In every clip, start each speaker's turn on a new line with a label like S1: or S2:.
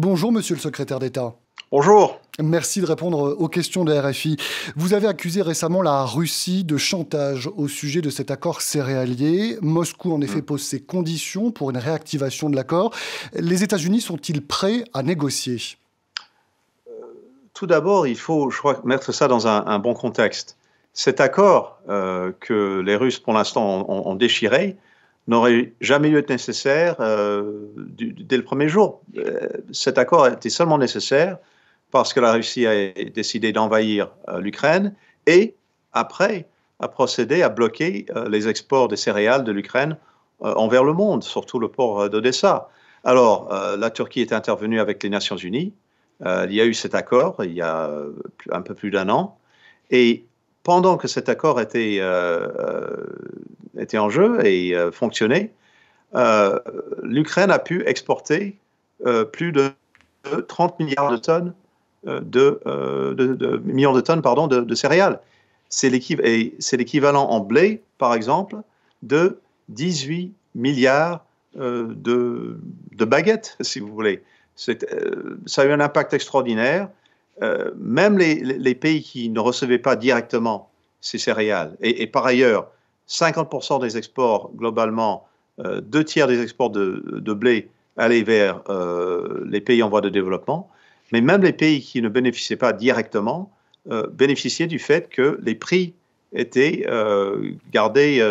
S1: Bonjour, monsieur le secrétaire d'État. Bonjour. Merci de répondre aux questions de RFI. Vous avez accusé récemment la Russie de chantage au sujet de cet accord céréalier. Moscou, en effet, mm. pose ses conditions pour une réactivation de l'accord. Les États-Unis sont-ils prêts à négocier
S2: euh, Tout d'abord, il faut, je crois, mettre ça dans un, bon contexte. Cet accord euh, que les Russes, pour l'instant, ont, déchiré, n'aurait jamais eu être nécessaire euh, dès le premier jour. Euh, cet accord était seulement nécessaire parce que la Russie a décidé d'envahir euh, l'Ukraine et après a procédé à bloquer les exports des céréales de l'Ukraine envers le monde, surtout le port d'Odessa. Alors, la Turquie est intervenue avec les Nations Unies. il y a eu cet accord il y a un peu plus d'un an. Et pendant que cet accord était était en jeu et euh, fonctionnait, euh, l'Ukraine a pu exporter euh, plus de 30 milliards de tonnes de, millions de tonnes pardon de, céréales. C'est l'équivalent en blé, par exemple, de 18 milliards de, baguettes, si vous voulez. ça a eu un impact extraordinaire. même les, pays qui ne recevaient pas directement ces céréales, et par ailleurs, 50% des exports globalement, euh, deux tiers des exports de, blé allaient vers euh, les pays en voie de développement, mais même les pays qui ne bénéficiaient pas directement euh, bénéficiaient du fait que les prix étaient gardés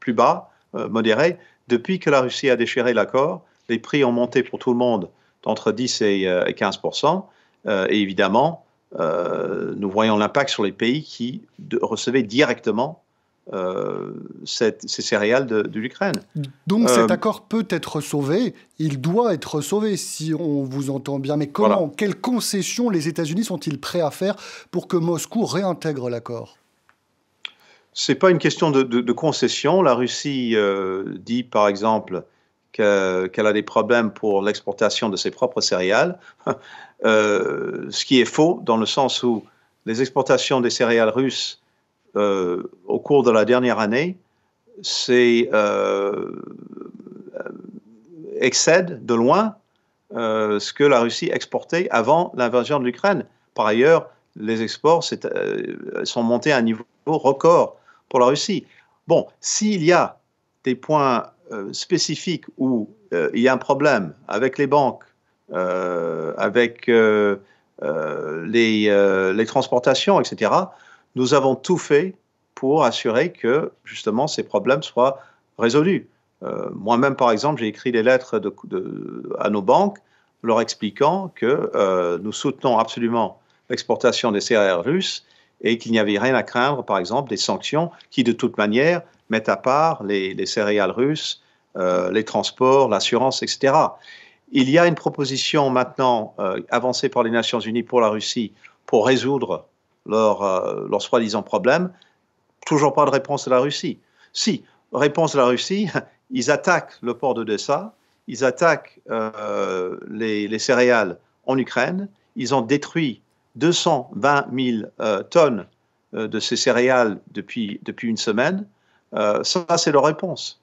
S2: plus bas, modérés. Depuis que la Russie a déchiré l'accord, les prix ont monté pour tout le monde d'entre 10 et, 15 et évidemment, nous voyons l'impact sur les pays qui recevaient directement euh, ces céréales de, l'Ukraine.
S1: Donc cet euh, accord peut être sauvé, il doit être sauvé si on vous entend bien. Mais comment, quelles concessions les États-Unis sont-ils prêts à faire pour que Moscou réintègre l'accord
S2: Ce n'est pas une question de, concession. La Russie euh, dit par exemple qu'elle a des problèmes pour l'exportation de ses propres céréales, ce qui est faux dans le sens où les exportations des céréales russes euh, au cours de la dernière année, c'est euh, euh, excède de loin ce que la Russie exportait avant l'invasion de l'Ukraine. Par ailleurs, les exports sont montés à un niveau record pour la Russie. Bon, s'il y a des points spécifiques où il y a un problème avec les banques, avec les, transportations, etc., nous avons tout fait pour assurer que justement ces problèmes soient résolus. Euh, moi-même, par exemple, j'ai écrit des lettres à nos banques leur expliquant que euh, nous soutenons absolument l'exportation des céréales russes et qu'il n'y avait rien à craindre, par exemple, des sanctions qui, de toute manière, mettent à part les, céréales russes, euh, les transports, l'assurance, etc. Il y a une proposition maintenant avancée par les Nations Unies pour la Russie pour résoudre leur soi-disant problème Toujours pas de réponse de la Russie. Si, réponse de la Russie, ils attaquent le port d'Odessa, ils attaquent euh, les, céréales en Ukraine, ils ont détruit 220 000 euh, tonnes euh, de ces céréales depuis, depuis une semaine. ça, c'est leur réponse.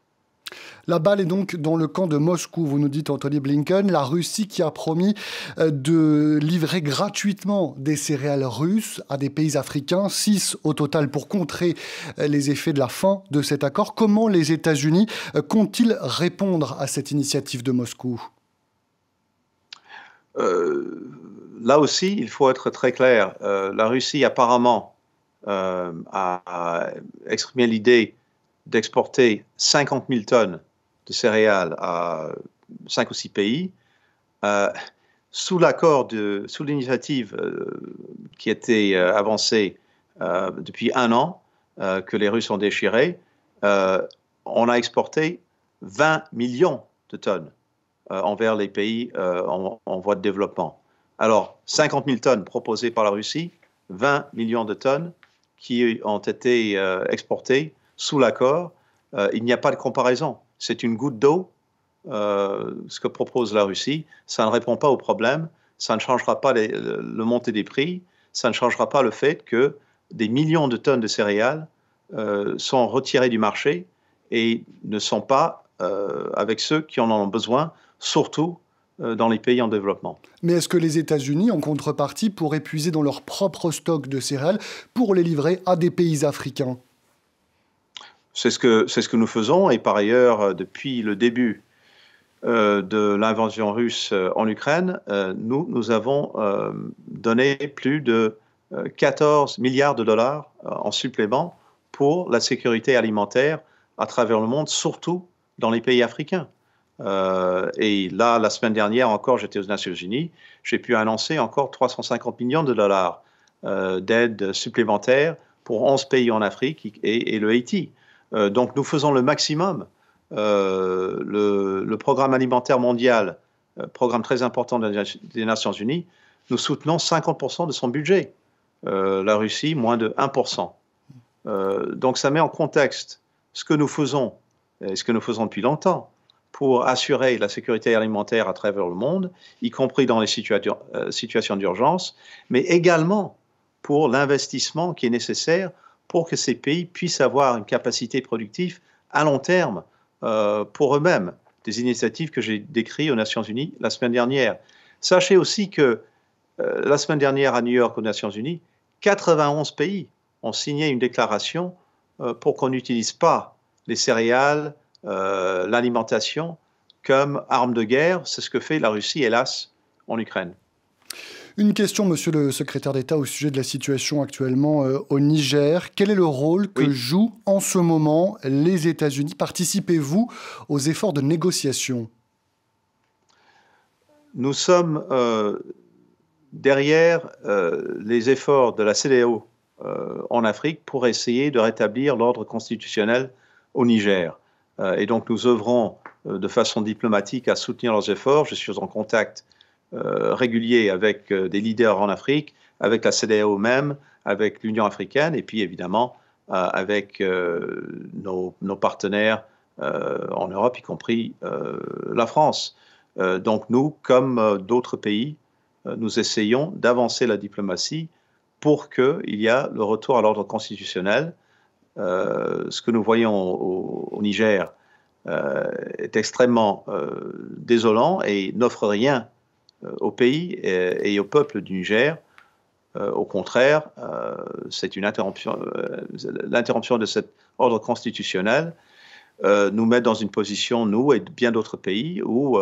S1: La balle est donc dans le camp de Moscou, vous nous dites Anthony Blinken, la Russie qui a promis euh, de livrer gratuitement des céréales russes à des pays africains, six au total, pour contrer euh, les effets de la fin de cet accord. Comment les États-Unis euh, comptent-ils répondre à cette initiative de Moscou
S2: Là aussi, il faut être très clair. la Russie apparemment a exprimé l'idée d'exporter 50 000 tonnes de céréales à 5 ou 6 pays, euh, sous l'accord sous l'initiative euh, qui était euh, avancée depuis un an, que les Russes ont déchiré, on a exporté 20 millions de tonnes envers les pays en, voie de développement. Alors, 50 000 tonnes proposées par la Russie, 20 millions de tonnes qui ont été exportées sous l'accord, euh, il n'y a pas de comparaison. C'est une goutte d'eau, euh, ce que propose la Russie. Ça ne répond pas au problème, ça ne changera pas le, monté des prix, ça ne changera pas le fait que des millions de tonnes de céréales euh, sont retirées du marché et ne sont pas avec ceux qui en ont besoin, surtout dans les pays en développement.
S1: Mais est-ce que les États-Unis, en contrepartie, pourraient puiser dans leur propre stock de céréales pour les livrer à des pays africains
S2: c'est ce, que, nous faisons et par ailleurs, euh, depuis le début euh, de l'invasion russe euh, en Ukraine, nous, avons donné plus de 14 milliards de dollars en supplément pour la sécurité alimentaire à travers le monde, surtout dans les pays africains. et là, la semaine dernière encore, j'étais aux Nations Unies, j'ai pu annoncer encore 350 millions de dollars d'aide supplémentaire pour 11 pays en Afrique et le Haïti. Euh, donc nous faisons le maximum. Euh, le, programme alimentaire mondial, euh, programme très important des Nations Unies, nous soutenons 50% de son budget. la Russie, moins de 1%. donc ça met en contexte ce que nous faisons et ce que nous faisons depuis longtemps pour assurer la sécurité alimentaire à travers le monde, y compris dans les situations d'urgence, mais également pour l'investissement qui est nécessaire pour que ces pays puissent avoir une capacité productive à long terme euh, pour eux-mêmes, des initiatives que j'ai décrites aux Nations Unies la semaine dernière. Sachez aussi que euh, la semaine dernière à New York aux Nations Unies, 91 pays ont signé une déclaration euh, pour qu'on n'utilise pas les céréales, l'alimentation comme arme de guerre. C'est ce que fait la Russie, hélas, en Ukraine.
S1: Une question, monsieur le secrétaire d'État, au sujet de la situation actuellement euh, au Niger. Quel est le rôle que jouent en ce moment les États-Unis Participez-vous aux efforts de négociation
S2: Nous sommes euh, derrière euh, les efforts de la CDO en Afrique pour essayer de rétablir l'ordre constitutionnel au Niger. et donc nous œuvrons de façon diplomatique à soutenir leurs efforts. Je suis en contact euh, régulier avec euh, des leaders en Afrique, avec la CDAO même, avec l'Union africaine et puis évidemment euh, avec nos, partenaires en Europe, y compris la France. donc nous, comme d'autres pays, nous essayons d'avancer la diplomatie pour qu'il y ait le retour à l'ordre constitutionnel. ce que nous voyons au, Niger est extrêmement désolant et n'offre rien euh, au pays et, au peuple du Niger. Euh, au contraire, euh, c'est une l'interruption de cet ordre constitutionnel nous met dans une position, nous et bien d'autres pays, où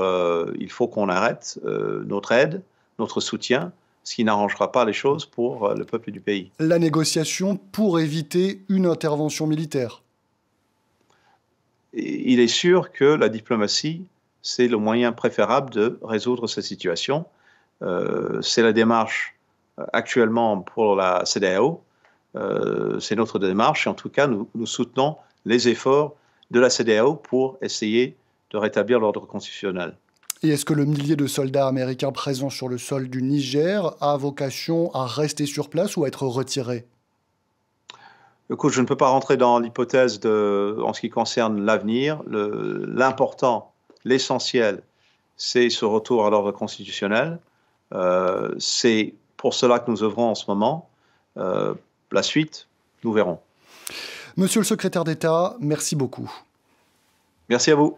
S2: il faut qu'on arrête notre aide, notre soutien, ce qui n'arrangera pas les choses pour le peuple du pays.
S1: La négociation pour éviter une intervention militaire.
S2: Il est sûr que la diplomatie c'est le moyen préférable de résoudre cette situation. Euh, c'est la démarche euh, actuellement pour la CDAO. Euh, c'est notre démarche en tout cas, nous, soutenons les efforts de la CDAO pour essayer de rétablir l'ordre constitutionnel.
S1: Et est-ce que le millier de soldats américains présents sur le sol du Niger a vocation à rester sur place ou à être retiré
S2: Écoute, je ne peux pas rentrer dans l'hypothèse en ce qui concerne l'avenir. L'important, L'essentiel, c'est ce retour à l'ordre constitutionnel. Euh, c'est pour cela que nous œuvrons en ce moment. Euh, la suite, nous verrons.
S1: Monsieur le secrétaire d'État, merci beaucoup.
S2: Merci à vous.